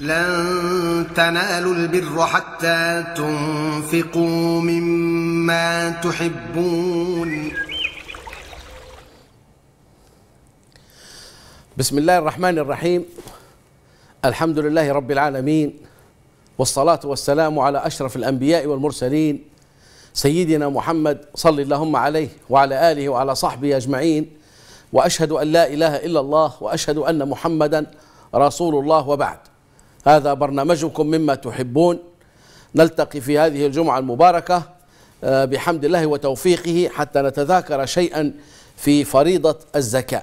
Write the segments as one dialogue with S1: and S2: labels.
S1: لن تنالوا البر حتى تنفقوا مما تحبون بسم الله الرحمن الرحيم الحمد لله رب العالمين والصلاة والسلام على أشرف الأنبياء والمرسلين سيدنا محمد صل اللهم عليه وعلى آله وعلى صحبه أجمعين وأشهد أن لا إله إلا الله وأشهد أن محمدا رسول الله وبعد هذا برنامجكم مما تحبون نلتقي في هذه الجمعة المباركة آه، بحمد الله وتوفيقه حتى نتذاكر شيئا في فريضة الزكاة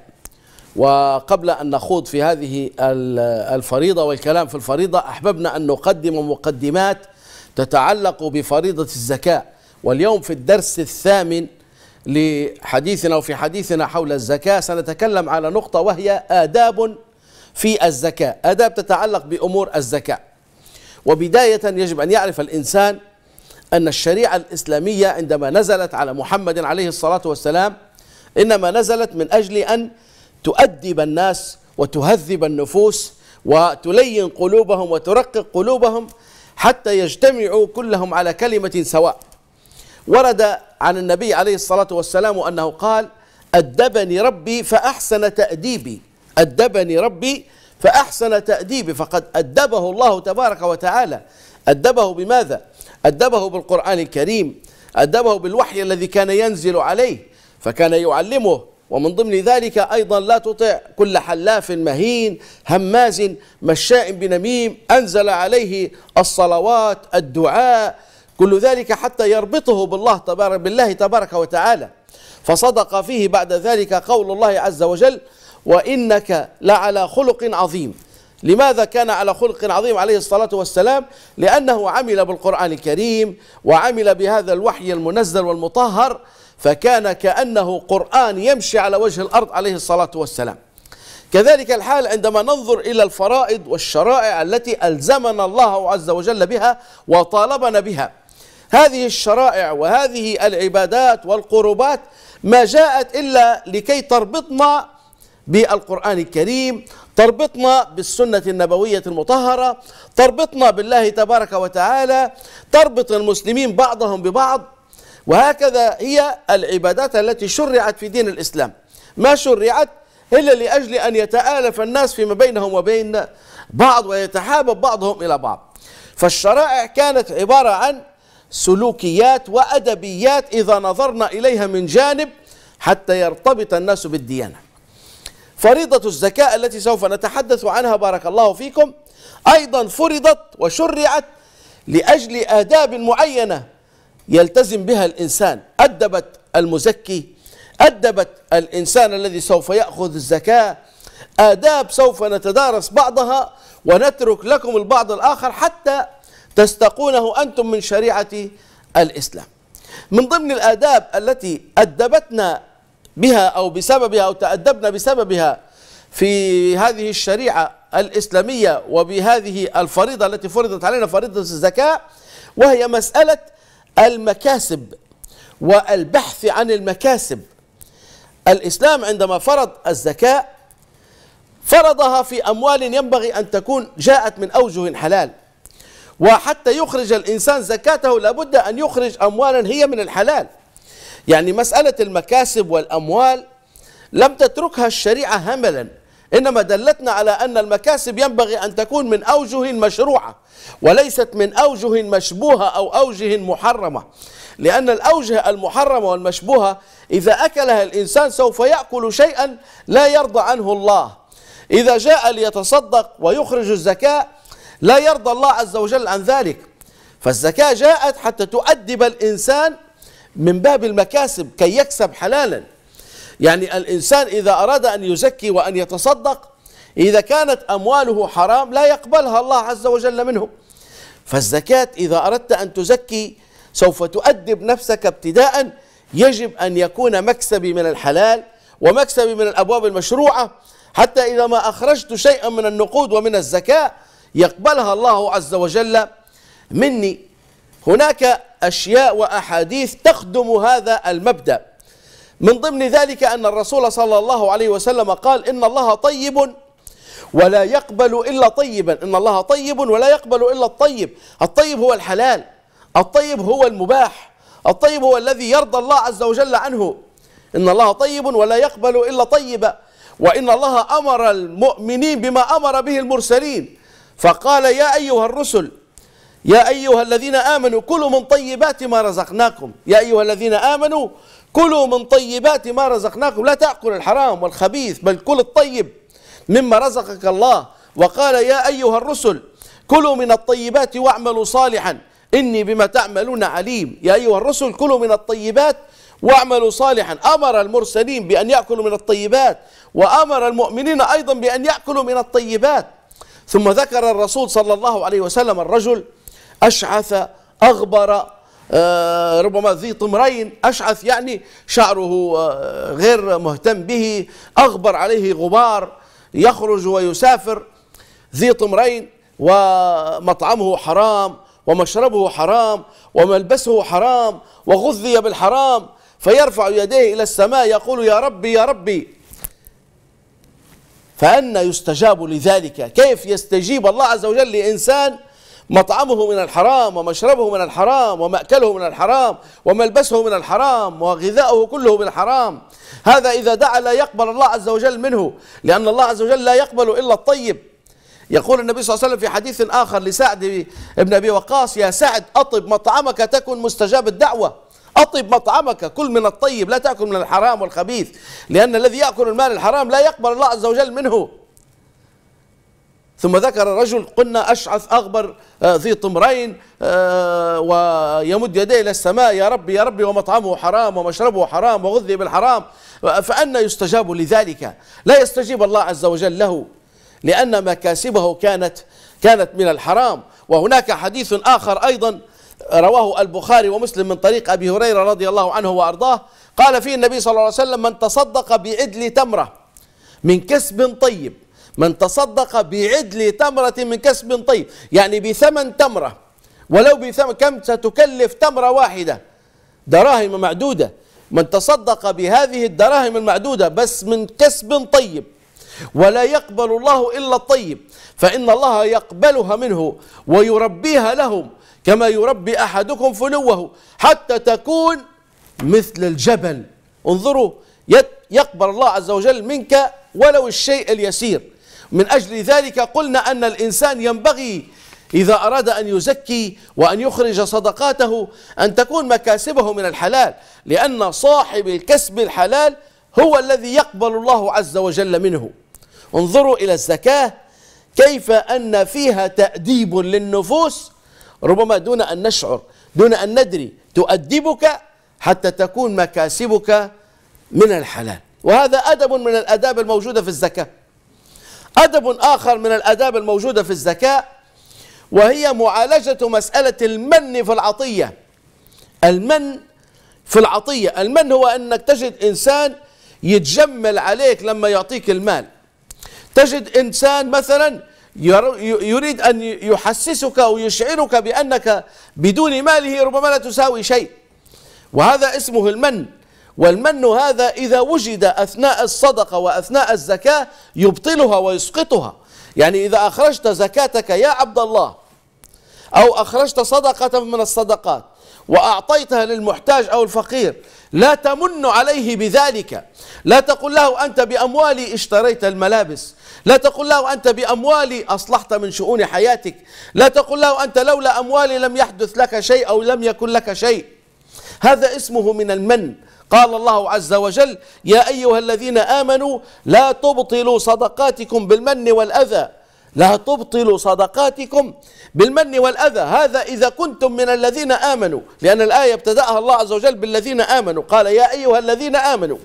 S1: وقبل أن نخوض في هذه الفريضة والكلام في الفريضة أحببنا أن نقدم مقدمات تتعلق بفريضة الزكاة واليوم في الدرس الثامن لحديثنا وفي حديثنا حول الزكاة سنتكلم على نقطة وهي آداب في الزكاة آداب تتعلق بأمور الزكاة وبداية يجب أن يعرف الإنسان أن الشريعة الإسلامية عندما نزلت على محمد عليه الصلاة والسلام إنما نزلت من أجل أن تؤدب الناس وتهذب النفوس وتلين قلوبهم وترقق قلوبهم حتى يجتمعوا كلهم على كلمة سواء ورد عن النبي عليه الصلاة والسلام أنه قال أدبني ربي فأحسن تأديبي أدبني ربي فأحسن تأديبي فقد أدبه الله تبارك وتعالى أدبه بماذا؟ أدبه بالقرآن الكريم أدبه بالوحي الذي كان ينزل عليه فكان يعلمه ومن ضمن ذلك أيضا لا تطع كل حلاف مهين هماز مشاء بنميم أنزل عليه الصلوات الدعاء كل ذلك حتى يربطه بالله تبارك بالله تبارك وتعالى فصدق فيه بعد ذلك قول الله عز وجل وإنك لعلى خلق عظيم لماذا كان على خلق عظيم عليه الصلاة والسلام لأنه عمل بالقرآن الكريم وعمل بهذا الوحي المنزل والمطهر فكان كأنه قرآن يمشي على وجه الأرض عليه الصلاة والسلام كذلك الحال عندما ننظر إلى الفرائض والشرائع التي ألزمنا الله عز وجل بها وطالبنا بها هذه الشرائع وهذه العبادات والقربات ما جاءت إلا لكي تربطنا بالقرآن الكريم تربطنا بالسنة النبوية المطهرة تربطنا بالله تبارك وتعالى تربط المسلمين بعضهم ببعض وهكذا هي العبادات التي شرعت في دين الإسلام ما شرعت إلا لأجل أن يتآلف الناس فيما بينهم وبين بعض ويتحابب بعضهم إلى بعض فالشرائع كانت عبارة عن سلوكيات وأدبيات إذا نظرنا إليها من جانب حتى يرتبط الناس بالديانة فريضة الزكاة التي سوف نتحدث عنها بارك الله فيكم أيضا فرضت وشرعت لأجل آداب معينة يلتزم بها الإنسان أدبت المزكي أدبت الإنسان الذي سوف يأخذ الزكاة آداب سوف نتدارس بعضها ونترك لكم البعض الآخر حتى تستقونه أنتم من شريعة الإسلام من ضمن الآداب التي أدبتنا بها أو بسببها أو تأدبنا بسببها في هذه الشريعة الإسلامية وبهذه الفريضة التي فرضت علينا فريضة الزكاة وهي مسألة المكاسب والبحث عن المكاسب الإسلام عندما فرض الزكاة فرضها في أموال ينبغي أن تكون جاءت من أوجه حلال وحتى يخرج الإنسان زكاته لابد أن يخرج أموالا هي من الحلال يعني مسألة المكاسب والأموال لم تتركها الشريعة هملا إنما دلتنا على أن المكاسب ينبغي أن تكون من أوجه مشروعة وليست من أوجه مشبوهة أو أوجه محرمة لأن الأوجه المحرمة والمشبوهة إذا أكلها الإنسان سوف يأكل شيئا لا يرضى عنه الله إذا جاء ليتصدق ويخرج الزكاة لا يرضى الله عز وجل عن ذلك فالزكاة جاءت حتى تؤدب الإنسان من باب المكاسب كي يكسب حلالا يعني الإنسان إذا أراد أن يزكي وأن يتصدق إذا كانت أمواله حرام لا يقبلها الله عز وجل منه فالزكاة إذا أردت أن تزكي سوف تؤدب نفسك ابتداء يجب أن يكون مكسبي من الحلال ومكسبي من الأبواب المشروعة حتى إذا ما أخرجت شيئا من النقود ومن الزكاة يقبلها الله عز وجل مني هناك أشياء وأحاديث تخدم هذا المبدأ من ضمن ذلك أن الرسول صلى الله عليه وسلم قال إن الله طيب ولا يقبل إلا طيبا إن الله طيب ولا يقبل إلا الطيب الطيب هو الحلال الطيب هو المباح الطيب هو الذي يرضى الله عز وجل عنه إن الله طيب ولا يقبل إلا طيبا وإن الله أمر المؤمنين بما أمر به المرسلين فقال يا أيها الرسل يا أيها الذين آمنوا كلوا من طيبات ما رزقناكم يا أيها الذين آمنوا كلوا من طيبات ما رزقناكم لا تأكل الحرام والخبيث بل كل الطيب مما رزقك الله وقال يا أيها الرسل كلوا من الطيبات واعملوا صالحا إني بما تعملون عليم يا أيها الرسل كلوا من الطيبات واعملوا صالحا أمر المرسلين بأن يأكلوا من الطيبات وأمر المؤمنين أيضا بأن يأكلوا من الطيبات ثم ذكر الرسول صلى الله عليه وسلم الرجل أشعث أغبر آه، ربما ذي طمرين أشعث يعني شعره آه، غير مهتم به أغبر عليه غبار يخرج ويسافر ذي طمرين ومطعمه حرام ومشربه حرام وملبسه حرام وغذي بالحرام فيرفع يديه إلى السماء يقول يا ربي يا ربي فأنا يستجاب لذلك كيف يستجيب الله عز وجل لإنسان مطعمه من الحرام ومشربه من الحرام ومأكله من الحرام وملبسه من الحرام وغذاؤه كله من الحرام هذا إذا دعا لا يقبل الله عز وجل منه لأن الله عز وجل لا يقبل إلا الطيب يقول النبي صلى الله عليه وسلم في حديث آخر لسعد بن أبي وقاص يا سعد أطب مطعمك تكن مستجاب الدعوة أطب مطعمك كل من الطيب لا تأكل من الحرام والخبيث لأن الذي يأكل المال الحرام لا يقبل الله عز وجل منه ثم ذكر رجل قلنا أشعث أغبر آه، ذي طمرين آه، ويمد يديه إلى السماء يا ربي يا ربي ومطعمه حرام ومشربه حرام وغذي بالحرام فأنا يستجاب لذلك لا يستجيب الله عز وجل له لأن مكاسبه كانت كانت من الحرام وهناك حديث آخر أيضا رواه البخاري ومسلم من طريق أبي هريرة رضي الله عنه وأرضاه قال فيه النبي صلى الله عليه وسلم من تصدق بعدل تمرة من كسب طيب من تصدق بعدل تمرة من كسب طيب يعني بثمن تمرة ولو بثمن كم ستكلف تمرة واحدة دراهم معدودة من تصدق بهذه الدراهم المعدودة بس من كسب طيب ولا يقبل الله إلا الطيب فإن الله يقبلها منه ويربيها لهم كما يربي أحدكم فلوه حتى تكون مثل الجبل انظروا يقبل الله عز وجل منك ولو الشيء اليسير من أجل ذلك قلنا أن الإنسان ينبغي إذا أراد أن يزكي وأن يخرج صدقاته أن تكون مكاسبه من الحلال لأن صاحب الكسب الحلال هو الذي يقبل الله عز وجل منه انظروا إلى الزكاة كيف أن فيها تأديب للنفوس ربما دون أن نشعر دون أن ندري تؤدبك حتى تكون مكاسبك من الحلال وهذا أدب من الأداب الموجودة في الزكاة أدب آخر من الأداب الموجودة في الزكاة وهي معالجة مسألة المن في العطية المن في العطية المن هو أنك تجد إنسان يتجمل عليك لما يعطيك المال تجد إنسان مثلا يريد أن يحسسك ويشعرك بأنك بدون ماله ربما لا تساوي شيء وهذا اسمه المن والمن هذا إذا وجد أثناء الصدقة وأثناء الزكاة يبطلها ويسقطها يعني إذا أخرجت زكاتك يا عبد الله أو أخرجت صدقة من الصدقات وأعطيتها للمحتاج أو الفقير لا تمن عليه بذلك لا تقل له أنت بأموالي اشتريت الملابس لا تقل له أنت بأموالي أصلحت من شؤون حياتك لا تقل له أنت لولا أموالي لم يحدث لك شيء أو لم يكن لك شيء هذا اسمه من المن قال الله عز وجل يا أيها الذين آمنوا لا تبطلوا صدقاتكم بالمن والأذى لا تبطلوا صدقاتكم بالمن والأذى هذا إذا كنتم من الذين آمنوا لأن الآية ابتدأها الله عز وجل بالذين آمنوا قال يا أيها الذين آمنوا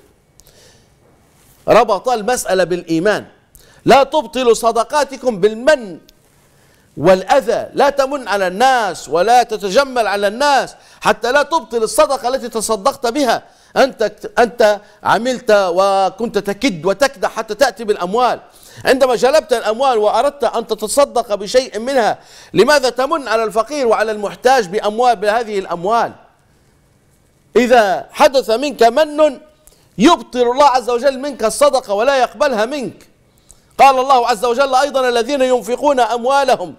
S1: ربط المسألة بالإيمان لا تبطلوا صدقاتكم بالمن والأذى لا تمن على الناس ولا تتجمل على الناس حتى لا تبطل الصدقة التي تصدقت بها أنت أنت عملت وكنت تكد وتكدح حتى تأتي بالأموال عندما جلبت الأموال وأردت أن تتصدق بشيء منها لماذا تمن على الفقير وعلى المحتاج بأموال بهذه الأموال إذا حدث منك من يبطل الله عز وجل منك الصدقة ولا يقبلها منك قال الله عز وجل أيضا الذين ينفقون أموالهم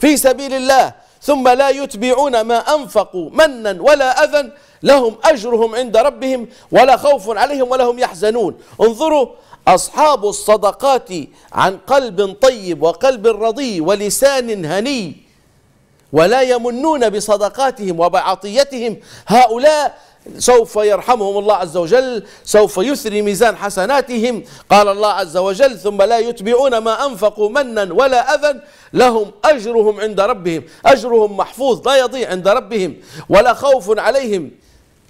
S1: في سبيل الله ثم لا يتبعون ما أنفقوا منا ولا أذى لهم أجرهم عند ربهم ولا خوف عليهم ولا هم يحزنون انظروا أصحاب الصدقات عن قلب طيب وقلب رضي ولسان هني ولا يمنون بصدقاتهم وبعطيتهم هؤلاء سوف يرحمهم الله عز وجل سوف يثري ميزان حسناتهم قال الله عز وجل ثم لا يتبعون ما أنفقوا منا ولا أذى لهم أجرهم عند ربهم أجرهم محفوظ لا يضيع عند ربهم ولا خوف عليهم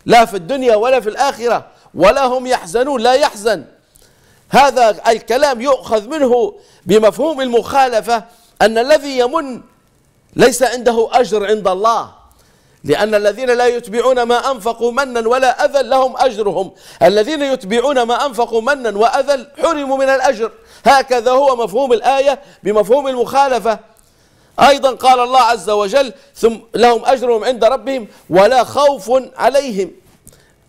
S1: لا في الدنيا ولا في الآخرة ولا هم يحزنون لا يحزن هذا الكلام يؤخذ منه بمفهوم المخالفة أن الذي يمن ليس عنده أجر عند الله لأن الذين لا يتبعون ما أنفقوا منا ولا أذل لهم أجرهم الذين يتبعون ما أنفقوا منا وأذل حرموا من الأجر هكذا هو مفهوم الآية بمفهوم المخالفة أيضا قال الله عز وجل ثم لهم أجرهم عند ربهم ولا خوف عليهم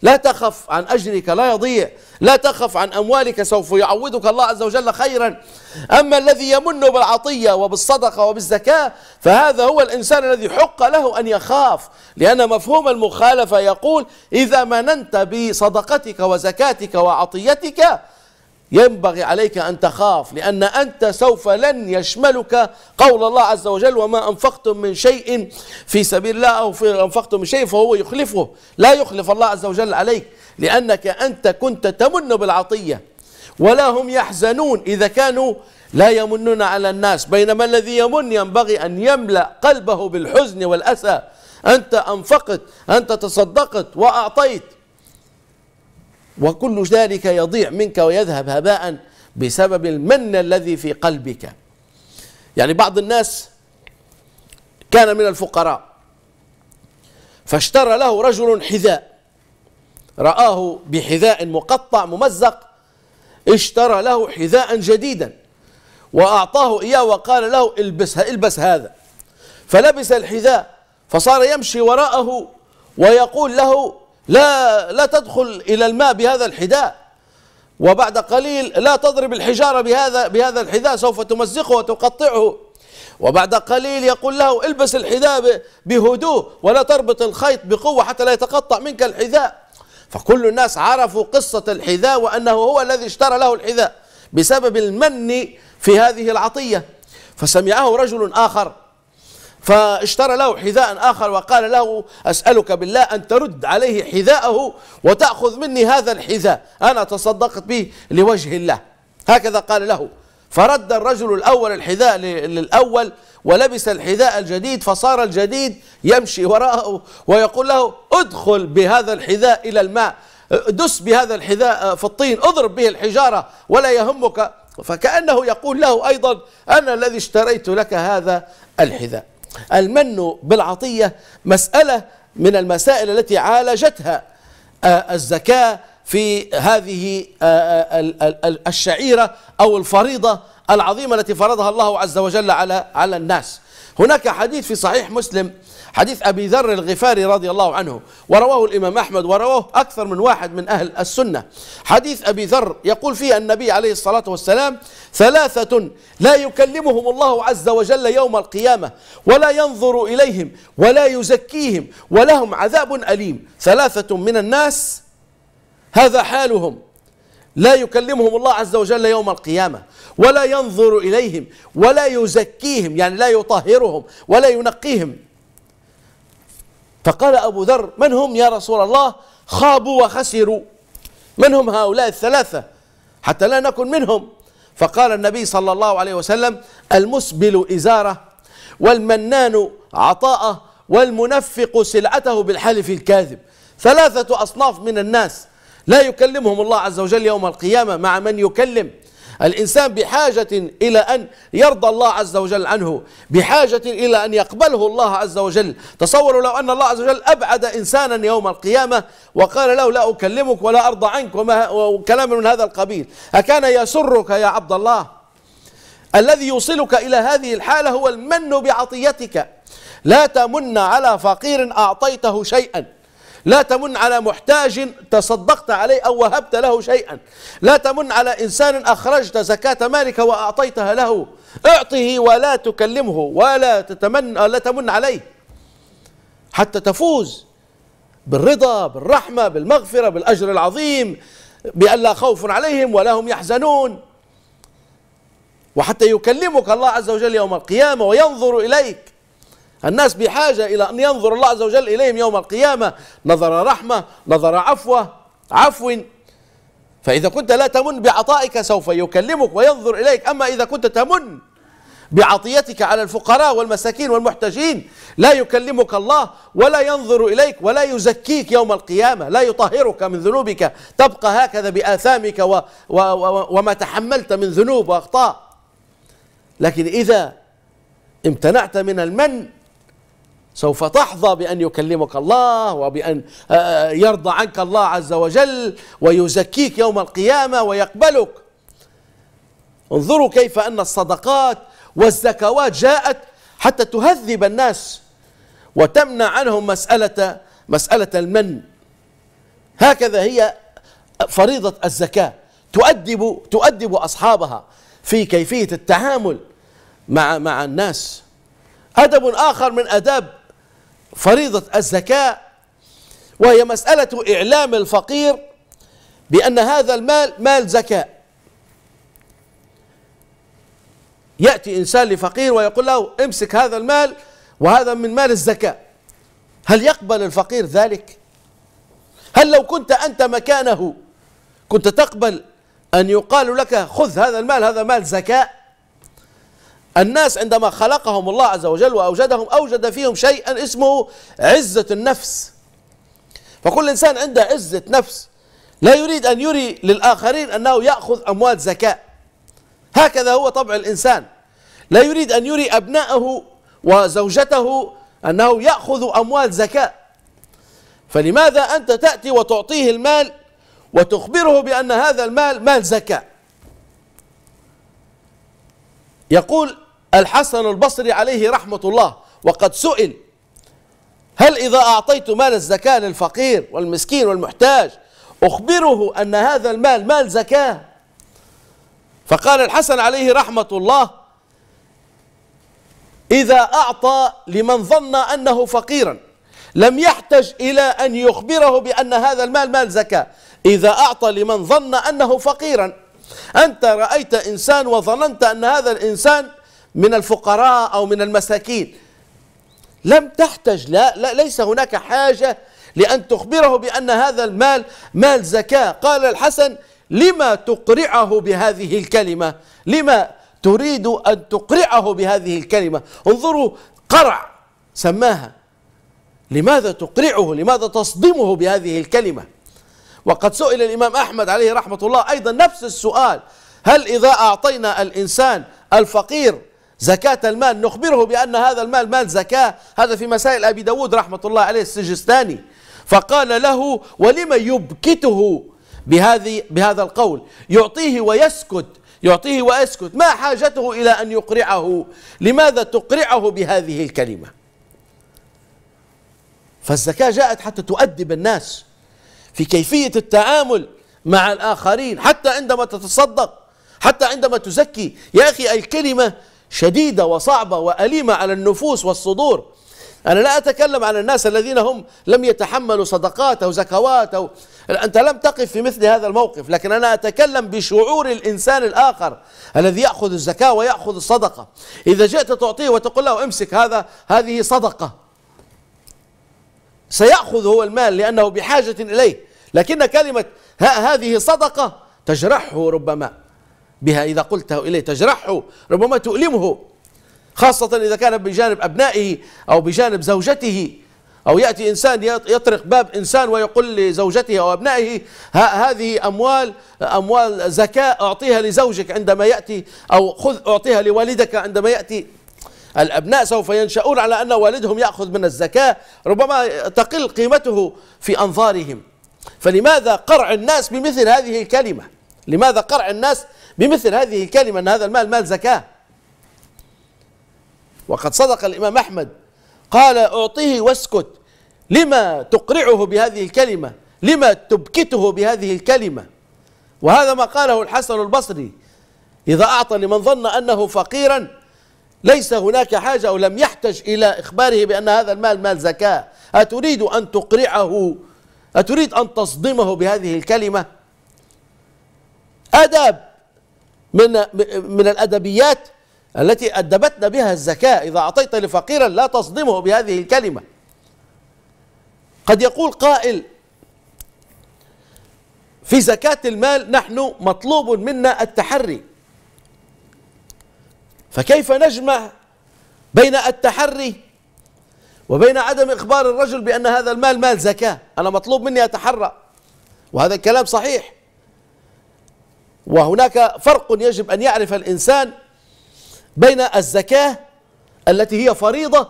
S1: لا تخف عن أجرك لا يضيع لا تخف عن أموالك سوف يعوضك الله عز وجل خيرا أما الذي يمن بالعطية وبالصدقة وبالزكاة فهذا هو الإنسان الذي حق له أن يخاف لأن مفهوم المخالفة يقول إذا مننت بصدقتك وزكاتك وعطيتك ينبغي عليك أن تخاف لأن أنت سوف لن يشملك قول الله عز وجل وما أنفقتم من شيء في سبيل الله أو في أنفقتم من شيء فهو يخلفه لا يخلف الله عز وجل عليك لأنك أنت كنت تمن بالعطية ولا هم يحزنون إذا كانوا لا يمنون على الناس بينما الذي يمن ينبغي أن يملأ قلبه بالحزن والأسى أنت أنفقت أنت تصدقت وأعطيت وكل ذلك يضيع منك ويذهب هباء بسبب المن الذي في قلبك يعني بعض الناس كان من الفقراء فاشترى له رجل حذاء رآه بحذاء مقطع ممزق اشترى له حذاء جديدا وأعطاه إياه وقال له البس, البس هذا فلبس الحذاء فصار يمشي وراءه ويقول له لا لا تدخل إلى الماء بهذا الحذاء وبعد قليل لا تضرب الحجارة بهذا بهذا الحذاء سوف تمزقه وتقطعه وبعد قليل يقول له البس الحذاء بهدوء ولا تربط الخيط بقوة حتى لا يتقطع منك الحذاء فكل الناس عرفوا قصة الحذاء وأنه هو الذي اشترى له الحذاء بسبب المن في هذه العطية فسمعه رجل آخر فاشترى له حذاء آخر وقال له أسألك بالله أن ترد عليه حذاءه وتأخذ مني هذا الحذاء أنا تصدقت به لوجه الله هكذا قال له فرد الرجل الأول الحذاء للأول ولبس الحذاء الجديد فصار الجديد يمشي وراءه ويقول له ادخل بهذا الحذاء إلى الماء دس بهذا الحذاء في الطين اضرب به الحجارة ولا يهمك فكأنه يقول له أيضا أنا الذي اشتريت لك هذا الحذاء المن بالعطية مسألة من المسائل التي عالجتها آه، الزكاة في هذه آه، آه، الشعيرة أو الفريضة العظيمة التي فرضها الله عز وجل على الناس هناك حديث في صحيح مسلم حديث أبي ذر الغفاري رضي الله عنه ورواه الإمام أحمد ورواه أكثر من واحد من أهل السنة حديث أبي ذر يقول فيه النبي عليه الصلاة والسلام ثلاثة لا يكلمهم الله عز وجل يوم القيامة ولا ينظر إليهم ولا يزكيهم ولهم عذاب أليم ثلاثة من الناس هذا حالهم لا يكلمهم الله عز وجل يوم القيامة ولا ينظر إليهم ولا يزكيهم يعني لا يطهرهم ولا ينقيهم فقال أبو ذر من هم يا رسول الله خابوا وخسروا من هم هؤلاء الثلاثة حتى لا نكن منهم فقال النبي صلى الله عليه وسلم المسبل إزاره والمنان عطاءه والمنفق سلعته بالحلف الكاذب ثلاثة أصناف من الناس لا يكلمهم الله عز وجل يوم القيامة مع من يكلم الإنسان بحاجة إلى أن يرضى الله عز وجل عنه بحاجة إلى أن يقبله الله عز وجل تصوروا لو أن الله عز وجل أبعد إنسانا يوم القيامة وقال له لا أكلمك ولا أرضى عنك وكلام من هذا القبيل أكان يسرك يا عبد الله الذي يوصلك إلى هذه الحالة هو المن بعطيتك لا تمن على فقير أعطيته شيئا لا تمن على محتاج تصدقت عليه أو وهبت له شيئا لا تمن على إنسان أخرجت زكاة مالك وأعطيتها له اعطه ولا تكلمه ولا تتمن لا تمن عليه حتى تفوز بالرضا بالرحمة بالمغفرة بالأجر العظيم بأن لا خوف عليهم ولا هم يحزنون وحتى يكلمك الله عز وجل يوم القيامة وينظر إليك الناس بحاجة إلى أن ينظر الله عز وجل إليهم يوم القيامة نظر رحمة نظر عفوة عفو فإذا كنت لا تمن بعطائك سوف يكلمك وينظر إليك أما إذا كنت تمن بعطيتك على الفقراء والمساكين والمحتاجين لا يكلمك الله ولا ينظر إليك ولا يزكيك يوم القيامة لا يطهرك من ذنوبك تبقى هكذا بآثامك و و و وما تحملت من ذنوب وأخطاء لكن إذا امتنعت من المن سوف تحظى بأن يكلمك الله وبأن آه، آه، يرضى عنك الله عز وجل ويزكيك يوم القيامة ويقبلك انظروا كيف أن الصدقات والزكوات جاءت حتى تهذب الناس وتمنع عنهم مسألة مسألة المن هكذا هي فريضة الزكاة تؤدب تؤدب أصحابها في كيفية التعامل مع مع الناس أدب آخر من أداب فريضة الزكاة وهي مسألة إعلام الفقير بأن هذا المال مال زكاة يأتي إنسان لفقير ويقول له امسك هذا المال وهذا من مال الزكاة هل يقبل الفقير ذلك؟ هل لو كنت أنت مكانه كنت تقبل أن يقال لك خذ هذا المال هذا مال زكاة الناس عندما خلقهم الله عز وجل وأوجدهم أوجد فيهم شيئا اسمه عزة النفس فكل إنسان عنده عزة نفس لا يريد أن يري للآخرين أنه يأخذ أموال زكاة هكذا هو طبع الإنسان لا يريد أن يري أبنائه وزوجته أنه يأخذ أموال زكاة فلماذا أنت تأتي وتعطيه المال وتخبره بأن هذا المال مال زكاة يقول الحسن البصري عليه رحمة الله وقد سئل هل إذا أعطيت مال الزكاة للفقير والمسكين والمحتاج أخبره أن هذا المال مال زكاة فقال الحسن عليه رحمة الله إذا أعطى لمن ظن أنه فقيرا لم يحتج إلى أن يخبره بأن هذا المال مال زكاة إذا أعطى لمن ظن أنه فقيرا أنت رأيت إنسان وظننت أن هذا الإنسان من الفقراء أو من المساكين لم تحتج لا, لا ليس هناك حاجة لأن تخبره بأن هذا المال مال زكاة قال الحسن لما تقرعه بهذه الكلمة لما تريد أن تقرعه بهذه الكلمة انظروا قرع سماها لماذا تقرعه لماذا تصدمه بهذه الكلمه وقد سئل الإمام أحمد عليه رحمة الله أيضا نفس السؤال هل إذا أعطينا الإنسان الفقير زكاة المال نخبره بأن هذا المال مال زكاة هذا في مسائل أبي داود رحمة الله عليه السجستاني فقال له ولم يبكته بهذه بهذا القول يعطيه ويسكت يعطيه ويسكت ما حاجته إلى أن يقرعه لماذا تقرعه بهذه الكلمة فالزكاة جاءت حتى تؤدب الناس في كيفية التعامل مع الآخرين حتى عندما تتصدق حتى عندما تزكي يا أخي الكلمة شديدة وصعبة وأليمة على النفوس والصدور أنا لا أتكلم عن الناس الذين هم لم يتحملوا صدقات أو زكوات أو أنت لم تقف في مثل هذا الموقف لكن أنا أتكلم بشعور الإنسان الآخر الذي يأخذ الزكاة ويأخذ الصدقة إذا جئت تعطيه وتقول له امسك هذا هذه صدقة سيأخذ هو المال لأنه بحاجة إليه لكن كلمة هذه صدقة تجرحه ربما بها إذا قلته إليه تجرحه ربما تؤلمه خاصة إذا كان بجانب أبنائه أو بجانب زوجته أو يأتي إنسان يطرق باب إنسان ويقول لزوجته أو أبنائه هذه أموال أموال زكاة أعطيها لزوجك عندما يأتي أو خذ أعطيها لوالدك عندما يأتي الأبناء سوف ينشأون على أن والدهم يأخذ من الزكاة ربما تقل قيمته في أنظارهم فلماذا قرع الناس بمثل هذه الكلمة لماذا قرع الناس بمثل هذه الكلمة أن هذا المال مال زكاة وقد صدق الإمام أحمد قال أعطيه واسكت لما تقرعه بهذه الكلمة لما تبكته بهذه الكلمة وهذا ما قاله الحسن البصري إذا أعطى لمن ظن أنه فقيرا ليس هناك حاجة أو لم يحتج إلى إخباره بأن هذا المال مال زكاة أتريد أن تقرعه أتريد أن تصدمه بهذه الكلمة أدب من من الأدبيات التي أدبتنا بها الزكاة إذا أعطيت لفقيرا لا تصدمه بهذه الكلمة قد يقول قائل في زكاة المال نحن مطلوب منا التحري فكيف نجمع بين التحري وبين عدم إخبار الرجل بأن هذا المال مال زكاة أنا مطلوب مني أتحرى وهذا الكلام صحيح وهناك فرق يجب أن يعرف الإنسان بين الزكاة التي هي فريضة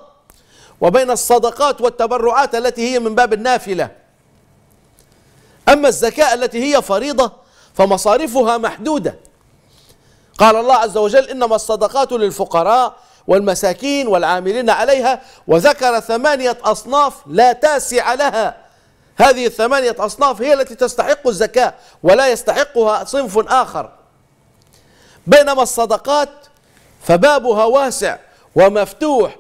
S1: وبين الصدقات والتبرعات التي هي من باب النافلة أما الزكاة التي هي فريضة فمصارفها محدودة قال الله عز وجل إنما الصدقات للفقراء والمساكين والعاملين عليها وذكر ثمانية أصناف لا تاسع لها هذه الثمانية أصناف هي التي تستحق الزكاة ولا يستحقها صنف آخر بينما الصدقات فبابها واسع ومفتوح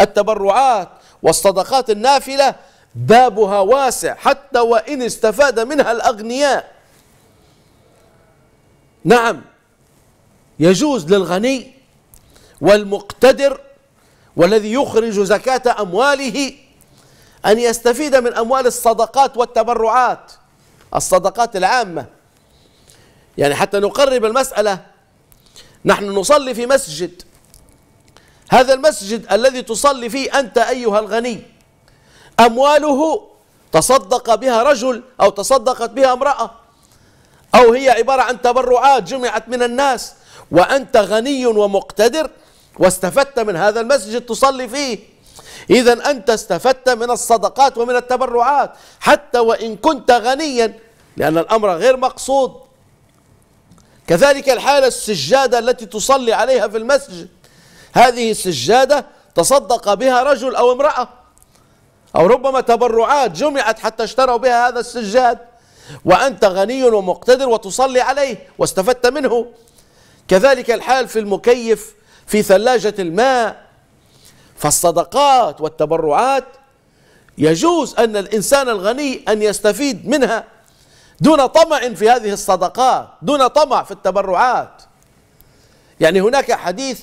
S1: التبرعات والصدقات النافلة بابها واسع حتى وإن استفاد منها الأغنياء نعم يجوز للغني والمقتدر والذي يخرج زكاة أمواله أن يستفيد من أموال الصدقات والتبرعات الصدقات العامة يعني حتى نقرب المسألة نحن نصلي في مسجد هذا المسجد الذي تصلي فيه أنت أيها الغني أمواله تصدق بها رجل أو تصدقت بها امرأة أو هي عبارة عن تبرعات جمعت من الناس وأنت غني ومقتدر واستفدت من هذا المسجد تصلي فيه إذا أنت استفدت من الصدقات ومن التبرعات حتى وإن كنت غنيا لأن الأمر غير مقصود كذلك الحالة السجادة التي تصلي عليها في المسجد هذه السجادة تصدق بها رجل أو امرأة أو ربما تبرعات جمعت حتى اشتروا بها هذا السجاد وأنت غني ومقتدر وتصلي عليه واستفدت منه كذلك الحال في المكيف في ثلاجة الماء فالصدقات والتبرعات يجوز أن الإنسان الغني أن يستفيد منها دون طمع في هذه الصدقات دون طمع في التبرعات يعني هناك حديث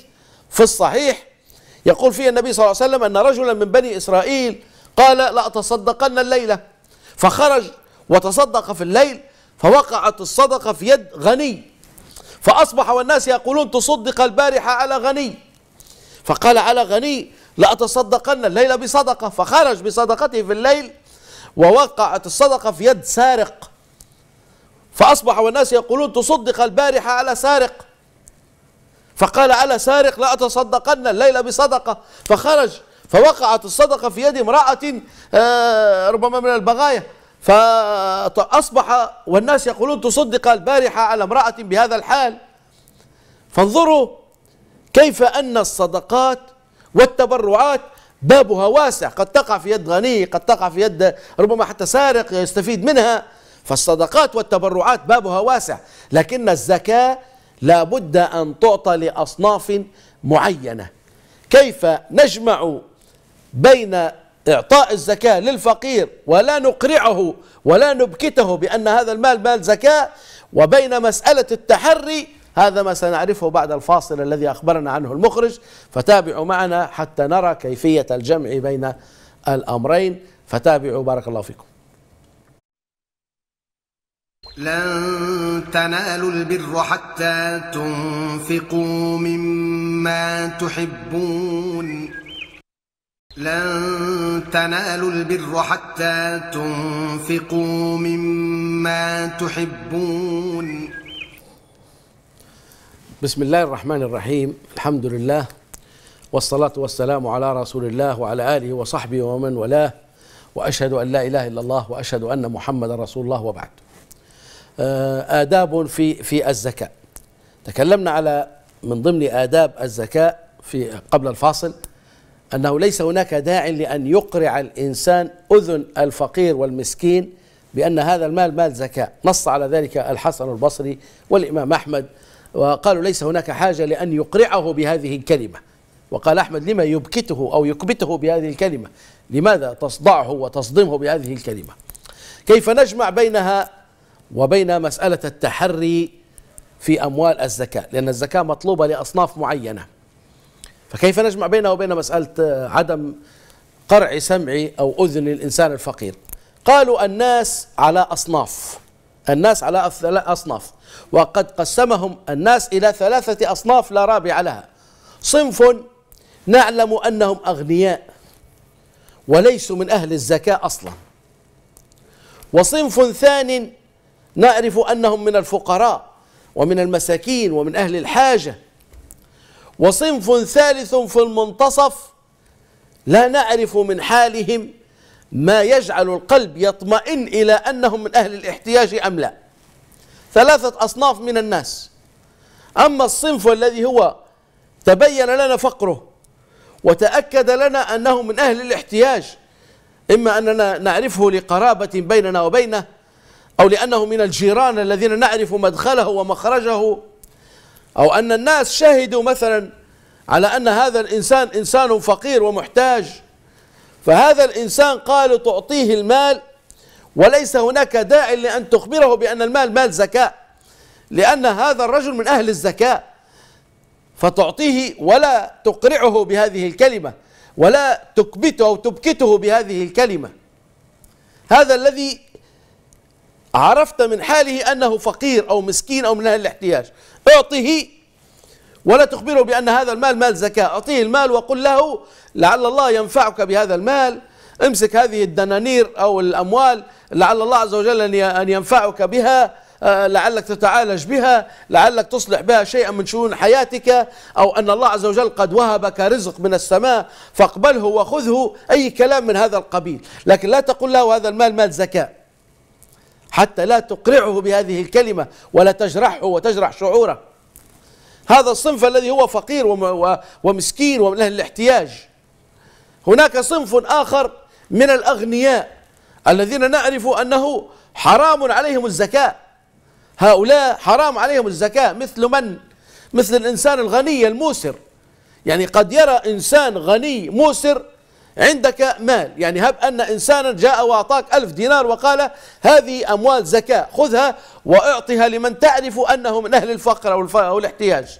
S1: في الصحيح يقول فيه النبي صلى الله عليه وسلم أن رجلا من بني إسرائيل قال لأتصدقن الليلة فخرج وتصدق في الليل فوقعت الصدقة في يد غني فأصبح والناس يقولون تصدق البارحة على غني فقال على غني لأتصدقن الليلة بصدقة فخرج بصدقته في الليل ووقعت الصدقة في يد سارق فأصبح والناس يقولون تصدق البارحة على سارق فقال على سارق لأتصدقن الليلة بصدقة فخرج فوقعت الصدقة في يد امرأة آه، ربما من البغاية فأصبح والناس يقولون تصدق البارحة على امرأة بهذا الحال فانظروا كيف أن الصدقات والتبرعات بابها واسع قد تقع في يد غني قد تقع في يد ربما حتى سارق يستفيد منها فالصدقات والتبرعات بابها واسع لكن الزكاة لابد أن تعطى لأصناف معينة كيف نجمع بين إعطاء الزكاة للفقير ولا نقرعه ولا نبكته بأن هذا المال مال زكاة وبين مسألة التحري هذا ما سنعرفه بعد الفاصل الذي أخبرنا عنه المخرج فتابعوا معنا حتى نرى كيفية الجمع بين الأمرين فتابعوا بارك الله فيكم لن تنالوا البر حتى تنفقوا مما تحبون لن تنالوا البر حتى تنفقوا مما تحبون بسم الله الرحمن الرحيم الحمد لله والصلاة والسلام على رسول الله وعلى آله وصحبه ومن ولاه وأشهد أن لا إله إلا الله وأشهد أن محمد رسول الله وبعد آه، آداب في في الزكاة تكلمنا على من ضمن آداب الزكاة في قبل الفاصل أنه ليس هناك داع لأن يقرع الإنسان أذن الفقير والمسكين بأن هذا المال مال زكاة نص على ذلك الحسن البصري والإمام أحمد وقالوا ليس هناك حاجة لأن يقرعه بهذه الكلمة وقال أحمد لما يبكته أو يكبته بهذه الكلمة لماذا تصدعه وتصدمه بهذه الكلمة كيف نجمع بينها وبين مسألة التحري في أموال الزكاة لأن الزكاة مطلوبة لأصناف معينة فكيف نجمع بينها وبين مسألة عدم قرع سمعي أو أذن الإنسان الفقير قالوا الناس على أصناف الناس على أصناف وقد قسمهم الناس إلى ثلاثة أصناف لا رابع لها صنف نعلم أنهم أغنياء وليسوا من أهل الزكاة أصلا وصنف ثان نعرف أنهم من الفقراء ومن المساكين ومن أهل الحاجة وصنف ثالث في المنتصف لا نعرف من حالهم ما يجعل القلب يطمئن إلى أنهم من أهل الاحتياج أم لا ثلاثة أصناف من الناس أما الصنف الذي هو تبين لنا فقره وتأكد لنا أنه من أهل الاحتياج إما أننا نعرفه لقرابة بيننا وبينه أو لأنه من الجيران الذين نعرف مدخله ومخرجه أو أن الناس شهدوا مثلا على أن هذا الإنسان إنسان فقير ومحتاج فهذا الإنسان قال تعطيه المال وليس هناك داعي لأن تخبره بأن المال مال زكاة لأن هذا الرجل من أهل الزكاة فتعطيه ولا تقرعه بهذه الكلمة ولا تكبته أو تبكته بهذه الكلمة هذا الذي عرفت من حاله أنه فقير أو مسكين أو من أهل الاحتياج اعطه ولا تخبره بأن هذا المال مال زكاة أعطيه المال وقل له لعل الله ينفعك بهذا المال امسك هذه الدنانير أو الأموال لعل الله عز وجل أن ينفعك بها آه، لعلك تتعالج بها لعلك تصلح بها شيئا من شؤون حياتك أو أن الله عز وجل قد وهبك رزق من السماء فاقبله وخذه أي كلام من هذا القبيل لكن لا تقل له هذا المال مال زكاة حتى لا تقرعه بهذه الكلمة ولا تجرحه وتجرح شعوره هذا الصنف الذي هو فقير ومسكين ومن أهل الاحتياج هناك صنف آخر من الأغنياء الذين نعرف أنه حرام عليهم الزكاة هؤلاء حرام عليهم الزكاة مثل من؟ مثل الإنسان الغني الموسر يعني قد يرى إنسان غني موسر عندك مال يعني هب أن إنسانا جاء وأعطاك ألف دينار وقال هذه أموال زكاة خذها وأعطها لمن تعرف أنه من أهل الفقر أو, أو الاحتياج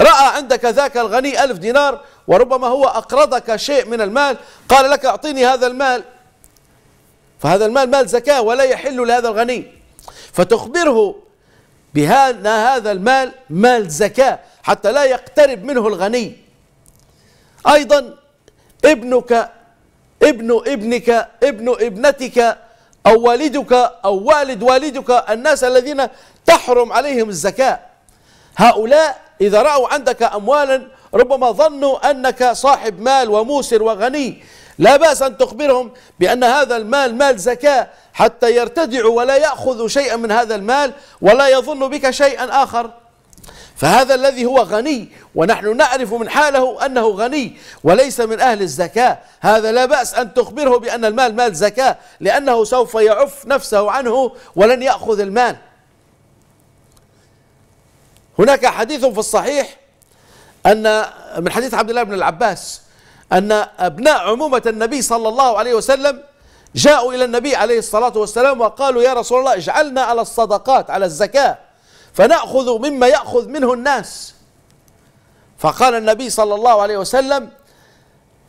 S1: رأى عندك ذاك الغني ألف دينار وربما هو أقرضك شيء من المال قال لك أعطيني هذا المال فهذا المال مال زكاة ولا يحل لهذا الغني فتخبره بأن هذا المال مال زكاة حتى لا يقترب منه الغني أيضا ابنك ابن ابنك ابن ابنتك أو والدك أو والد والدك الناس الذين تحرم عليهم الزكاة هؤلاء إذا رأوا عندك أموالا ربما ظنوا أنك صاحب مال وموسر وغني لا بأس أن تخبرهم بأن هذا المال مال زكاة حتى يرتدعوا ولا يأخذوا شيئا من هذا المال ولا يظنوا بك شيئا آخر فهذا الذي هو غني ونحن نعرف من حاله أنه غني وليس من أهل الزكاة هذا لا بأس أن تخبره بأن المال مال زكاة لأنه سوف يعف نفسه عنه ولن يأخذ المال هناك حديث في الصحيح أن من حديث عبد الله بن العباس أن أبناء عمومة النبي صلى الله عليه وسلم جاءوا إلى النبي عليه الصلاة والسلام وقالوا يا رسول الله اجعلنا على الصدقات على الزكاة فنأخذ مما يأخذ منه الناس فقال النبي صلى الله عليه وسلم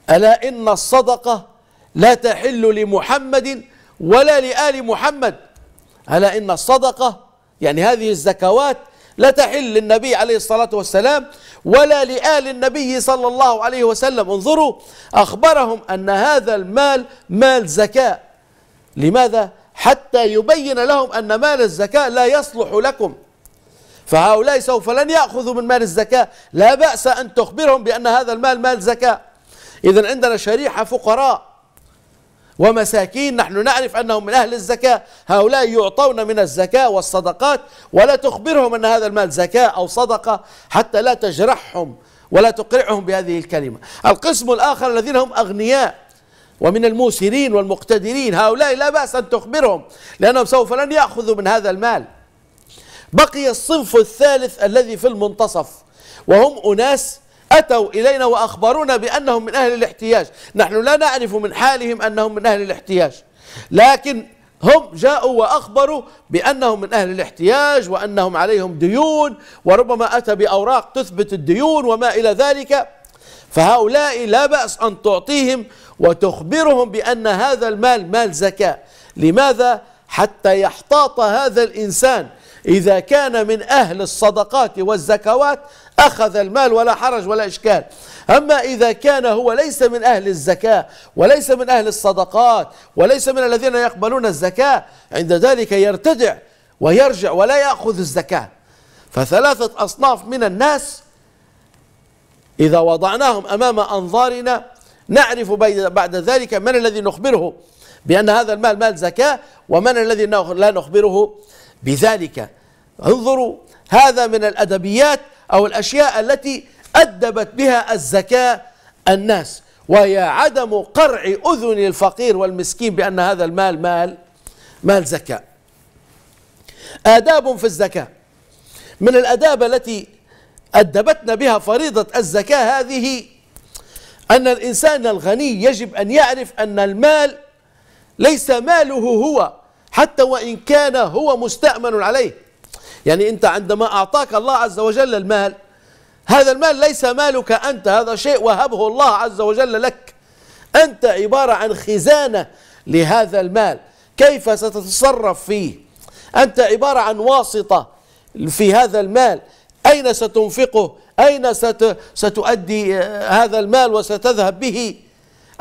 S1: ألا إن الصدقة لا تحل لمحمد ولا لآل محمد ألا إن الصدقة يعني هذه الزكوات لا تحل للنبي عليه الصلاة والسلام ولا لآل النبي صلى الله عليه وسلم انظروا أخبرهم أن هذا المال مال زكاة لماذا؟ حتى يبين لهم أن مال الزكاة لا يصلح لكم فهؤلاء سوف لن يأخذوا من مال الزكاة لا بأس أن تخبرهم بأن هذا المال مال زكاة إذا عندنا شريحة فقراء ومساكين نحن نعرف أنهم من أهل الزكاة هؤلاء يعطون من الزكاة والصدقات ولا تخبرهم أن هذا المال زكاة أو صدقة حتى لا تجرحهم ولا تقرعهم بهذه الكلمة القسم الآخر الذين هم أغنياء ومن الموسرين والمقتدرين هؤلاء لا بأس أن تخبرهم لأنهم سوف لن يأخذوا من هذا المال بقي الصنف الثالث الذي في المنتصف وهم أناس أتوا إلينا وأخبرونا بأنهم من أهل الاحتياج نحن لا نعرف من حالهم أنهم من أهل الاحتياج لكن هم جاءوا وأخبروا بأنهم من أهل الاحتياج وأنهم عليهم ديون وربما أتى بأوراق تثبت الديون وما إلى ذلك فهؤلاء لا بأس أن تعطيهم وتخبرهم بأن هذا المال مال زكاة لماذا؟ حتى يحتاط هذا الإنسان إذا كان من أهل الصدقات والزكوات أخذ المال ولا حرج ولا إشكال أما إذا كان هو ليس من أهل الزكاة وليس من أهل الصدقات وليس من الذين يقبلون الزكاة عند ذلك يرتدع ويرجع ولا يأخذ الزكاة فثلاثة أصناف من الناس إذا وضعناهم أمام أنظارنا نعرف بعد ذلك من الذي نخبره بأن هذا المال مال زكاة ومن الذي لا نخبره بذلك انظروا هذا من الأدبيات أو الأشياء التي أدبت بها الزكاة الناس وهي عدم قرع أذن الفقير والمسكين بأن هذا المال مال مال زكاة آداب في الزكاة من الأداب التي أدبتنا بها فريضة الزكاة هذه أن الإنسان الغني يجب أن يعرف أن المال ليس ماله هو حتى وإن كان هو مستأمن عليه يعني أنت عندما أعطاك الله عز وجل المال هذا المال ليس مالك أنت هذا شيء وهبه الله عز وجل لك أنت عبارة عن خزانة لهذا المال كيف ستتصرف فيه أنت عبارة عن واسطة في هذا المال أين ستنفقه أين ست ستؤدي هذا المال وستذهب به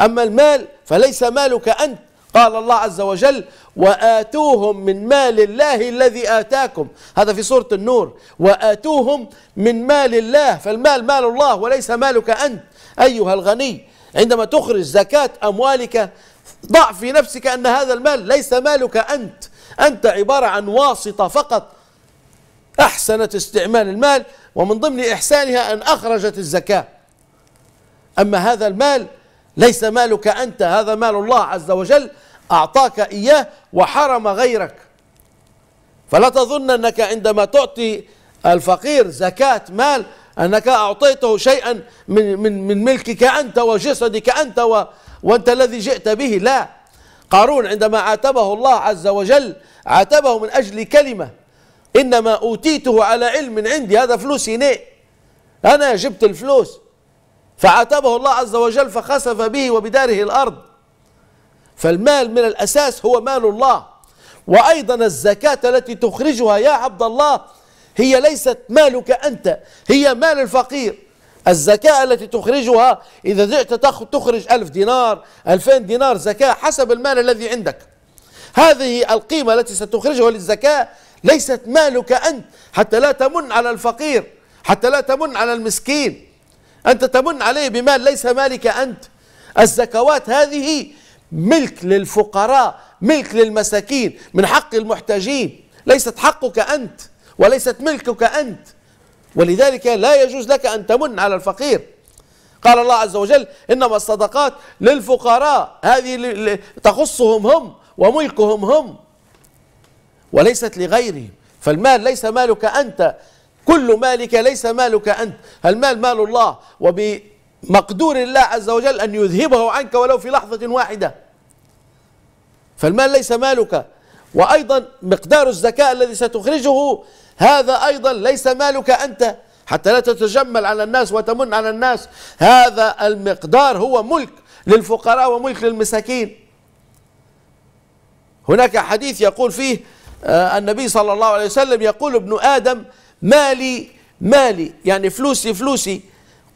S1: أما المال فليس مالك أنت قال الله عز وجل وآتوهم من مال الله الذي آتاكم هذا في سورة النور وآتوهم من مال الله فالمال مال الله وليس مالك أنت أيها الغني عندما تخرج زكاة أموالك ضع في نفسك أن هذا المال ليس مالك أنت أنت عبارة عن واسطة فقط أحسنت استعمال المال ومن ضمن إحسانها أن أخرجت الزكاة أما هذا المال ليس مالك أنت هذا مال الله عز وجل أعطاك إياه وحرم غيرك فلا تظن أنك عندما تعطي الفقير زكاة مال أنك أعطيته شيئا من, من, من ملكك أنت وجسدك أنت و وأنت الذي جئت به لا قارون عندما عاتبه الله عز وجل عاتبه من أجل كلمة إنما أوتيته على علم عندي هذا فلوسي نئ أنا جبت الفلوس فعاتبه الله عز وجل فخسف به وبداره الأرض فالمال من الأساس هو مال الله وأيضا الزكاة التي تخرجها يا عبد الله هي ليست مالك أنت هي مال الفقير الزكاة التي تخرجها إذا جئت تخرج ألف دينار ألفين دينار زكاة حسب المال الذي عندك هذه القيمة التي ستخرجها للزكاة ليست مالك أنت حتى لا تمن على الفقير حتى لا تمن على المسكين أنت تمن عليه بمال ليس مالك أنت الزكوات هذه ملك للفقراء ملك للمساكين من حق المحتاجين ليست حقك أنت وليست ملكك أنت ولذلك لا يجوز لك أن تمن على الفقير قال الله عز وجل إنما الصدقات للفقراء هذه تخصهم هم وملكهم هم وليست لغيرهم فالمال ليس مالك أنت كل مالك ليس مالك أنت المال مال الله وبمقدور الله عز وجل أن يذهبه عنك ولو في لحظة واحدة فالمال ليس مالك وأيضا مقدار الزكاة الذي ستخرجه هذا أيضا ليس مالك أنت حتى لا تتجمل على الناس وتمن على الناس هذا المقدار هو ملك للفقراء وملك للمساكين هناك حديث يقول فيه آه، النبي صلى الله عليه وسلم يقول ابن آدم مالي مالي يعني فلوسي فلوسي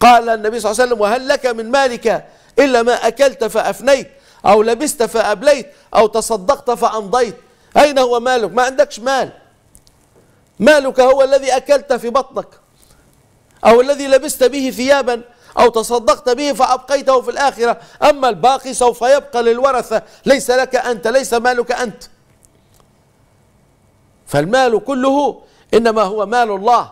S1: قال النبي صلى الله عليه وسلم وهل لك من مالك إلا ما أكلت فأفنيت أو لبست فأبليت أو تصدقت فأمضيت أين هو مالك ما عندكش مال مالك هو الذي أكلت في بطنك أو الذي لبست به ثيابا أو تصدقت به فأبقيته في الآخرة أما الباقي سوف يبقى للورثة ليس لك أنت ليس مالك أنت فالمال كله إنما هو مال الله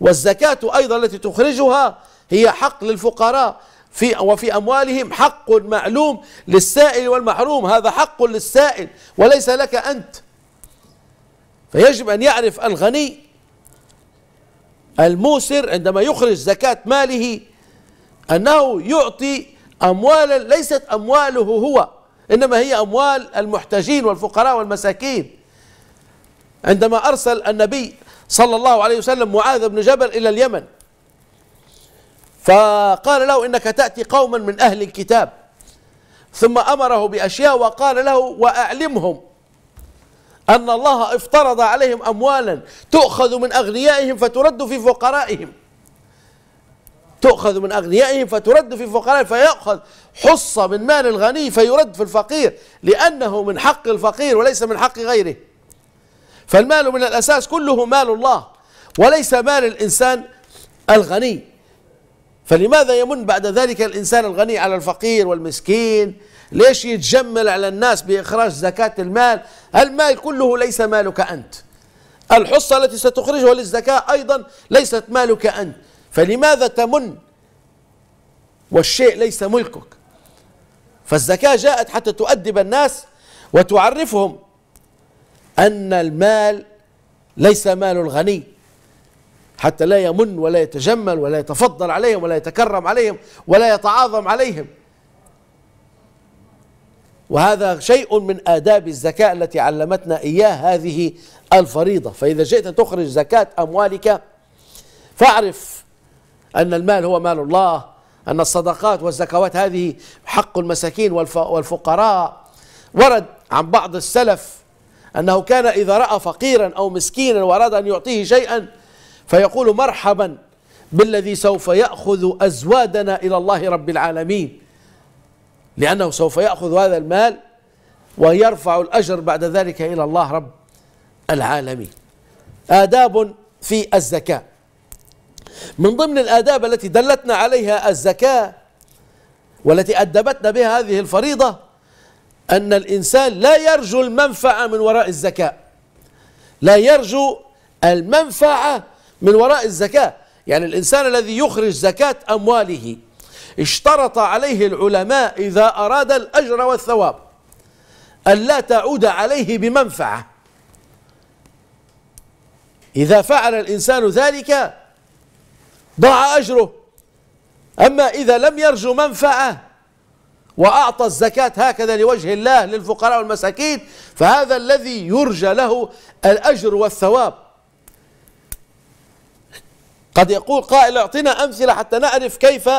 S1: والزكاة أيضا التي تخرجها هي حق للفقراء في وفي أموالهم حق معلوم للسائل والمحروم هذا حق للسائل وليس لك أنت فيجب أن يعرف الغني الموسر عندما يخرج زكاة ماله أنه يعطي أموالا ليست أمواله هو إنما هي أموال المحتاجين والفقراء والمساكين عندما أرسل النبي صلى الله عليه وسلم معاذ بن جبل إلى اليمن فقال له إنك تأتي قوما من أهل الكتاب ثم أمره بأشياء وقال له وأعلمهم أن الله افترض عليهم أموالا تؤخذ من أغنيائهم فترد في فقرائهم تؤخذ من أغنيائهم فترد في فقرائهم فيأخذ حصة من مال الغني فيرد في الفقير لأنه من حق الفقير وليس من حق غيره فالمال من الأساس كله مال الله وليس مال الإنسان الغني فلماذا يمن بعد ذلك الإنسان الغني على الفقير والمسكين ليش يتجمل على الناس بإخراج زكاة المال المال كله ليس مالك أنت الحصة التي ستخرجها للزكاة أيضا ليست مالك أنت فلماذا تمن والشيء ليس ملكك فالزكاة جاءت حتى تؤدب الناس وتعرفهم أن المال ليس مال الغني حتى لا يمن ولا يتجمل ولا يتفضل عليهم ولا يتكرم عليهم ولا يتعاظم عليهم وهذا شيء من آداب الزكاة التي علمتنا إياه هذه الفريضة فإذا جئت تخرج زكاة أموالك فاعرف أن المال هو مال الله أن الصدقات والزكوات هذه حق المساكين والفقراء ورد عن بعض السلف أنه كان إذا رأى فقيرا أو مسكينا وأراد أن يعطيه شيئا فيقول مرحبا بالذي سوف يأخذ أزوادنا إلى الله رب العالمين لأنه سوف يأخذ هذا المال ويرفع الأجر بعد ذلك إلى الله رب العالمين آداب في الزكاة من ضمن الآداب التي دلتنا عليها الزكاة والتي أدبتنا بها هذه الفريضة أن الإنسان لا يرجو المنفعة من وراء الزكاة لا يرجو المنفعة من وراء الزكاة يعني الإنسان الذي يخرج زكاة أمواله اشترط عليه العلماء إذا أراد الأجر والثواب أن لا تعود عليه بمنفعة إذا فعل الإنسان ذلك ضاع أجره أما إذا لم يرجو منفعة وأعطى الزكاة هكذا لوجه الله للفقراء والمساكين فهذا الذي يرجى له الأجر والثواب قد يقول قائل اعطنا أمثلة حتى نعرف كيف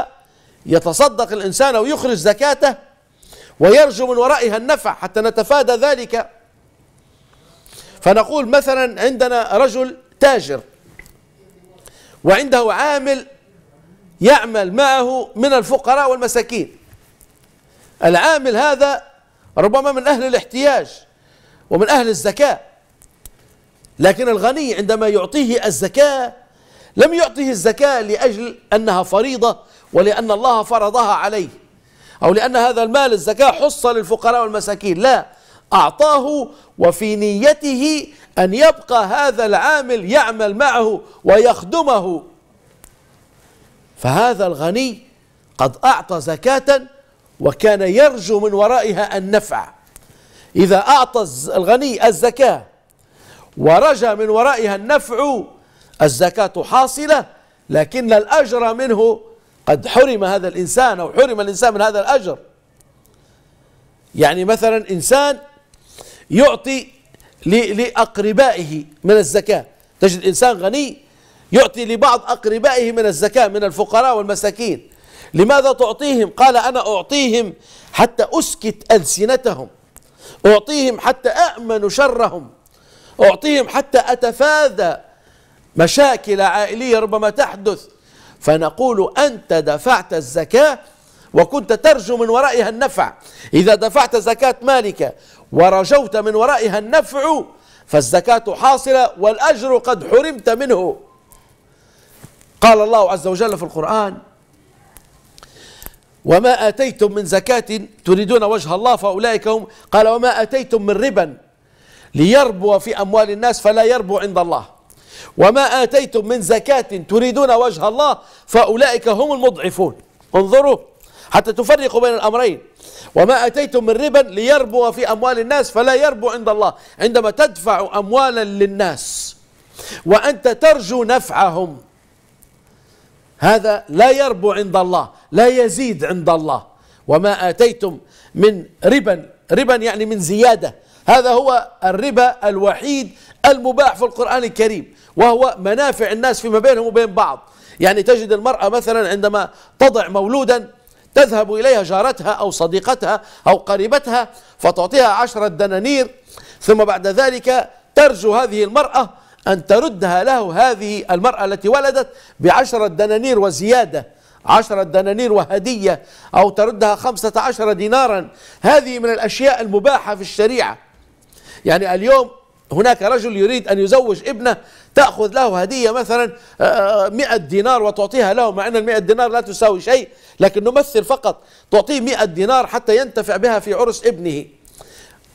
S1: يتصدق الإنسان أو يخرج زكاته ويرجو من ورائها النفع حتى نتفادى ذلك فنقول مثلا عندنا رجل تاجر وعنده عامل يعمل معه من الفقراء والمساكين العامل هذا ربما من أهل الاحتياج ومن أهل الزكاة لكن الغني عندما يعطيه الزكاة لم يعطه الزكاة لأجل أنها فريضة ولأن الله فرضها عليه أو لأن هذا المال الزكاة حصة للفقراء والمساكين لا أعطاه وفي نيته أن يبقى هذا العامل يعمل معه ويخدمه فهذا الغني قد أعطى زكاة وكان يرجو من ورائها النفع إذا أعطى الغني الزكاة ورجى من ورائها النفع الزكاة حاصلة لكن الأجر منه قد حرم هذا الإنسان أو حرم الإنسان من هذا الأجر يعني مثلا إنسان يعطي لأقربائه من الزكاة تجد إنسان غني يعطي لبعض أقربائه من الزكاة من الفقراء والمساكين لماذا تعطيهم قال أنا أعطيهم حتى أسكت ألسنتهم أعطيهم حتى أأمن شرهم أعطيهم حتى أتفادى مشاكل عائلية ربما تحدث فنقول أنت دفعت الزكاة وكنت ترجو من ورائها النفع إذا دفعت زكاة مالك ورجوت من ورائها النفع فالزكاة حاصلة والأجر قد حرمت منه قال الله عز وجل في القرآن وما أتيتم من زكاة تريدون وجه الله فأولئك هم قال وما أتيتم من ربا ليربو في أموال الناس فلا يربو عند الله وما آتيتم من زكاة تريدون وجه الله فأولئك هم المضعفون انظروا حتى تفرقوا بين الأمرين وما أتيتم من ربا ليربو في أموال الناس فلا يربو عند الله عندما تدفع أموالا للناس وأنت ترجو نفعهم هذا لا يربو عند الله لا يزيد عند الله وما آتيتم من ربا ربا يعني من زيادة هذا هو الربا الوحيد المباح في القرآن الكريم وهو منافع الناس فيما بينهم وبين بعض يعني تجد المرأة مثلا عندما تضع مولودا تذهب إليها جارتها أو صديقتها أو قريبتها فتعطيها عشرة دنانير ثم بعد ذلك ترجو هذه المرأة أن تردها له هذه المرأة التي ولدت بعشرة دنانير وزيادة عشرة دنانير وهدية أو تردها خمسة عشر دينارا هذه من الأشياء المباحة في الشريعة يعني اليوم هناك رجل يريد أن يزوج ابنه تأخذ له هدية مثلا آه، آه، مئة دينار وتعطيها له مع أن المئة دينار لا تساوي شيء لكن نمثل فقط تعطيه مئة دينار حتى ينتفع بها في عرس ابنه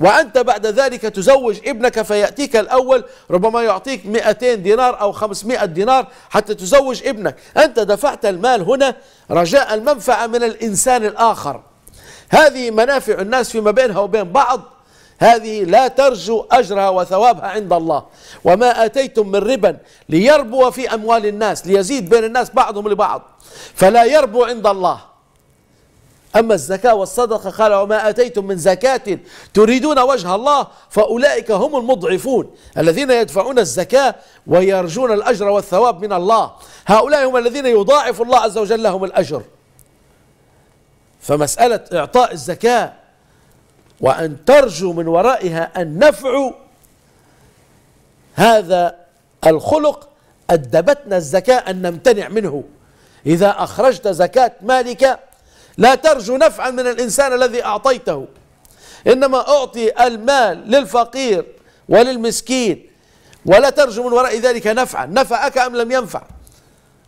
S1: وأنت بعد ذلك تزوج ابنك فيأتيك الأول ربما يعطيك 200 دينار أو 500 دينار حتى تزوج ابنك أنت دفعت المال هنا رجاء المنفعة من الإنسان الآخر هذه منافع الناس فيما بينها وبين بعض هذه لا ترجو أجرها وثوابها عند الله وما أتيتم من ربا ليربو في أموال الناس ليزيد بين الناس بعضهم لبعض فلا يربو عند الله أما الزكاة والصدقة قال وما آتيتم من زكاة تريدون وجه الله فأولئك هم المضعفون الذين يدفعون الزكاة ويرجون الأجر والثواب من الله هؤلاء هم الذين يضاعف الله عز وجل لهم الأجر فمسألة إعطاء الزكاة وأن ترجو من ورائها النفع هذا الخلق أدبتنا الزكاة أن نمتنع منه إذا أخرجت زكاة مالك لا ترجو نفعا من الإنسان الذي أعطيته إنما أعطي المال للفقير وللمسكين ولا ترجو من وراء ذلك نفعا نفعك أم لم ينفع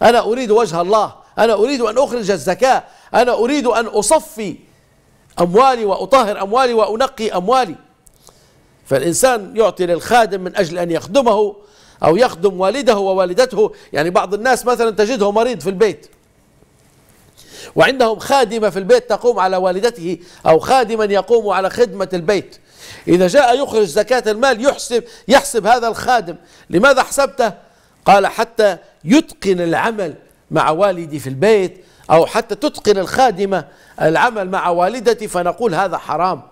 S1: أنا أريد وجه الله أنا أريد أن أخرج الزكاة أنا أريد أن أصفي أموالي وأطهر أموالي وأنقي أموالي فالإنسان يعطي للخادم من أجل أن يخدمه أو يخدم والده ووالدته يعني بعض الناس مثلا تجده مريض في البيت وعندهم خادمة في البيت تقوم على والدته أو خادما يقوم على خدمة البيت إذا جاء يخرج زكاة المال يحسب يحسب هذا الخادم لماذا حسبته قال حتى يتقن العمل مع والدي في البيت أو حتى تتقن الخادمة العمل مع والدتي فنقول هذا حرام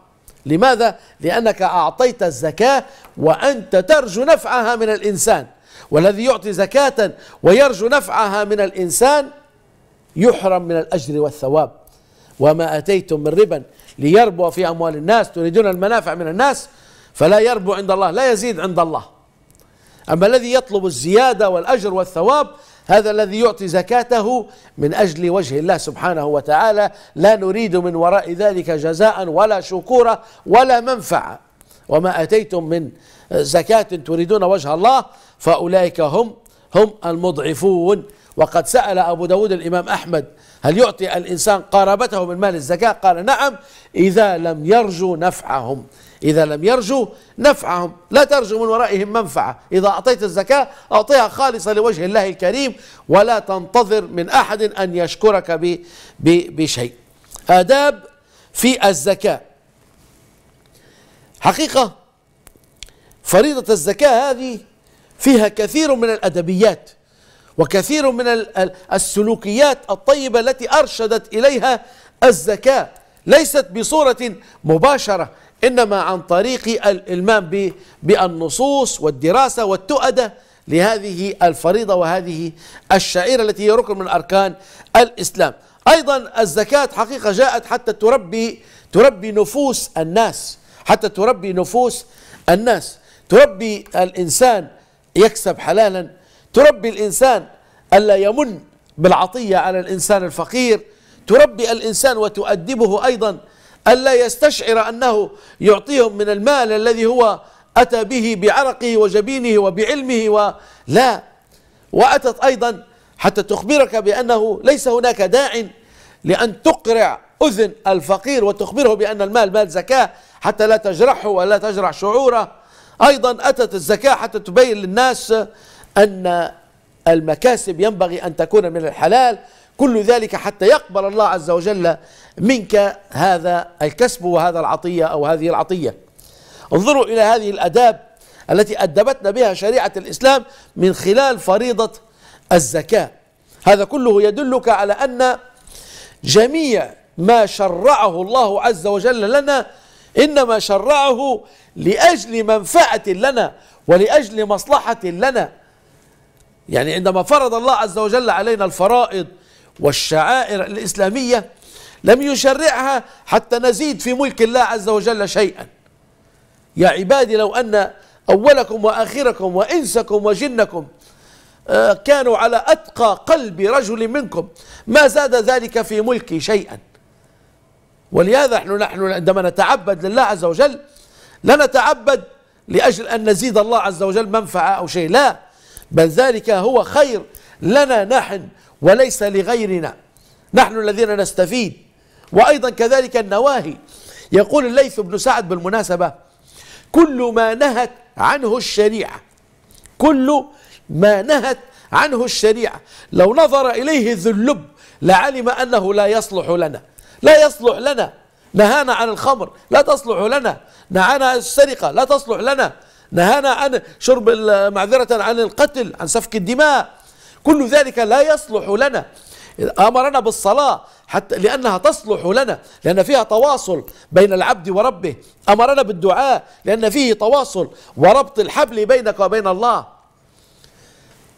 S1: لماذا؟ لأنك أعطيت الزكاة وأنت ترجو نفعها من الإنسان والذي يعطي زكاة ويرجو نفعها من الإنسان يحرم من الأجر والثواب وما أتيتم من ربا ليربو في أموال الناس تريدون المنافع من الناس فلا يربو عند الله لا يزيد عند الله أما الذي يطلب الزيادة والأجر والثواب هذا الذي يعطي زكاته من أجل وجه الله سبحانه وتعالى لا نريد من وراء ذلك جزاء ولا شكورة ولا منفعة وما أتيتم من زكاة تريدون وجه الله فأولئك هم هم المضعفون وقد سأل أبو داود الإمام أحمد هل يعطي الإنسان قرابته من مال الزكاة قال نعم إذا لم يرجو نفعهم إذا لم يرجو نفعهم لا ترجو من ورائهم منفعة إذا أعطيت الزكاة أعطيها خالصة لوجه الله الكريم ولا تنتظر من أحد أن يشكرك بشيء آداب في الزكاة حقيقة فريضة الزكاة هذه فيها كثير من الأدبيات وكثير من السلوكيات الطيبة التي أرشدت إليها الزكاة ليست بصورة مباشرة إنما عن طريق الإلمام بالنصوص والدراسة والتؤدة لهذه الفريضة وهذه الشعيرة التي هي ركن من أركان الإسلام أيضا الزكاة حقيقة جاءت حتى تربي تربي نفوس الناس حتى تربي نفوس الناس تربي الإنسان يكسب حلالا تربي الإنسان ألا يمن بالعطية على الإنسان الفقير تربي الإنسان وتؤدبه أيضا ألا يستشعر أنه يعطيهم من المال الذي هو أتى به بعرقه وجبينه وبعلمه ولا وأتت أيضا حتى تخبرك بأنه ليس هناك داع لأن تقرع أذن الفقير وتخبره بأن المال مال زكاة حتى لا تجرحه ولا تجرح شعوره أيضا أتت الزكاة حتى تبين للناس أن المكاسب ينبغي أن تكون من الحلال كل ذلك حتى يقبل الله عز وجل منك هذا الكسب وهذا العطية أو هذه العطية انظروا إلى هذه الأداب التي أدبتنا بها شريعة الإسلام من خلال فريضة الزكاة هذا كله يدلك على أن جميع ما شرعه الله عز وجل لنا إنما شرعه لأجل منفعة لنا ولأجل مصلحة لنا يعني عندما فرض الله عز وجل علينا الفرائض والشعائر الإسلامية لم يشرعها حتى نزيد في ملك الله عز وجل شيئا يا عبادي لو أن أولكم وآخركم وإنسكم وجنكم آه، كانوا على أتقى قلب رجل منكم ما زاد ذلك في ملكي شيئا ولهذا نحن, نحن عندما نتعبد لله عز وجل لا نتعبد لأجل أن نزيد الله عز وجل منفعة أو شيء لا بل ذلك هو خير لنا نحن وليس لغيرنا نحن الذين نستفيد وأيضا كذلك النواهي يقول الليث بن سعد بالمناسبة كل ما نهت عنه الشريعة كل ما نهت عنه الشريعة لو نظر إليه ذو اللب لعلم أنه لا يصلح لنا لا يصلح لنا نهانا عن الخمر لا تصلح لنا نهانا عن السرقة لا تصلح لنا نهانا عن شرب معذرة عن القتل عن سفك الدماء كل ذلك لا يصلح لنا أمرنا بالصلاة حتى لأنها تصلح لنا لأن فيها تواصل بين العبد وربه أمرنا بالدعاء لأن فيه تواصل وربط الحبل بينك وبين الله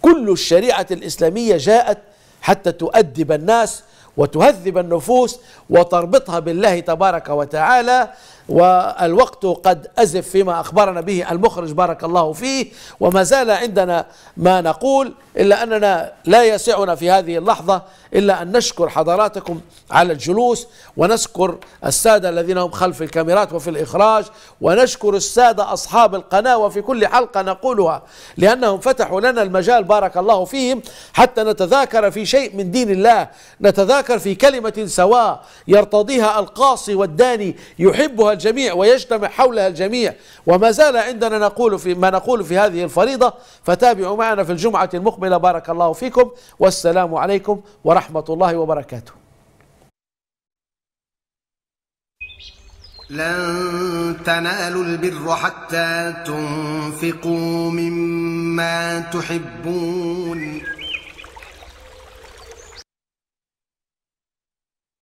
S1: كل الشريعة الإسلامية جاءت حتى تؤدب الناس وتهذب النفوس وتربطها بالله تبارك وتعالى والوقت قد أزف فيما أخبرنا به المخرج بارك الله فيه وما زال عندنا ما نقول إلا أننا لا يسعنا في هذه اللحظة إلا أن نشكر حضراتكم على الجلوس ونشكر السادة الذين هم خلف الكاميرات وفي الإخراج ونشكر السادة أصحاب القناة وفي كل حلقة نقولها لأنهم فتحوا لنا المجال بارك الله فيهم حتى نتذاكر في شيء من دين الله نتذاكر في كلمة سواء يرتضيها القاصي والداني يحبها الجميع ويجتمع حولها الجميع وما زال عندنا نقول في ما نقول في هذه الفريضة فتابعوا معنا في الجمعة المقبلة بارك الله فيكم والسلام عليكم ورحمة الله وبركاته لن تنالوا البر حتى تنفقوا مما تحبون